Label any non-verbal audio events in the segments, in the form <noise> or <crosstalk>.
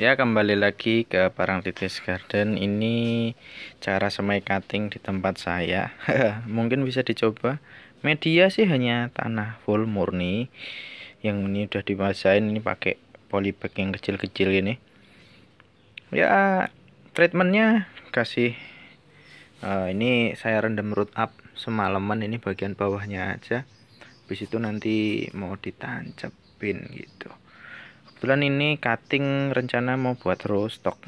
Ya kembali lagi ke titis Garden Ini cara semai cutting di tempat saya <laughs> Mungkin bisa dicoba Media sih hanya tanah full murni Yang ini udah dimasain Ini pakai polybag yang kecil-kecil ini Ya treatmentnya kasih uh, Ini saya rendam root up semalaman Ini bagian bawahnya aja Habis itu nanti mau ditancepin gitu kebetulan ini cutting rencana mau buat stock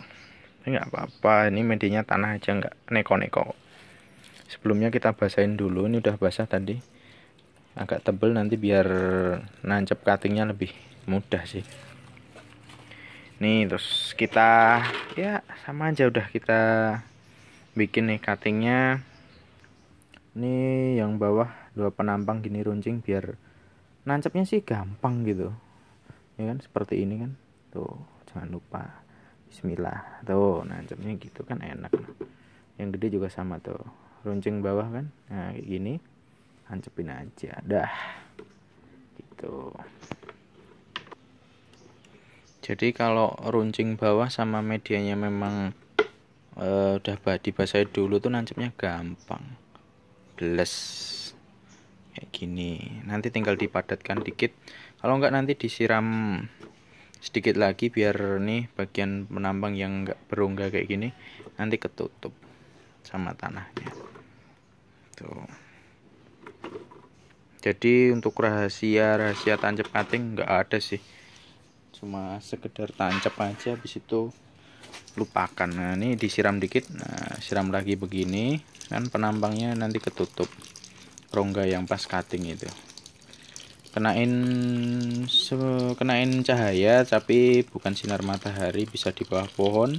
nggak apa-apa ini medianya tanah aja nggak neko-neko sebelumnya kita basahin dulu ini udah basah tadi agak tebel nanti biar nancep cuttingnya lebih mudah sih nih terus kita ya sama aja udah kita bikin nih cuttingnya ini yang bawah dua penampang gini runcing biar nancepnya sih gampang gitu ya kan seperti ini kan tuh jangan lupa Bismillah tuh nancapnya gitu kan enak yang gede juga sama tuh runcing bawah kan nah kayak gini ancepin aja dah gitu jadi kalau runcing bawah sama medianya memang e, udah dibasahi dulu tuh nancapnya gampang plus gini nanti tinggal dipadatkan dikit kalau enggak nanti disiram sedikit lagi biar nih bagian penambang yang enggak berongga kayak gini nanti ketutup sama tanahnya tuh jadi untuk rahasia rahasia tancap kating enggak ada sih cuma sekedar tancap aja habis itu lupakan nah ini disiram dikit nah siram lagi begini kan penambangnya nanti ketutup rongga yang pas cutting itu kenain se kenain cahaya tapi bukan sinar matahari bisa di bawah pohon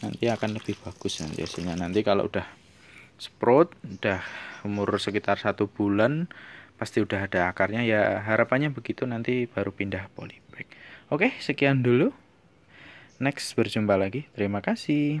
nanti akan lebih bagus nanti hasilnya nanti kalau udah sprout udah umur sekitar satu bulan pasti udah ada akarnya ya harapannya begitu nanti baru pindah polybag oke sekian dulu next berjumpa lagi terima kasih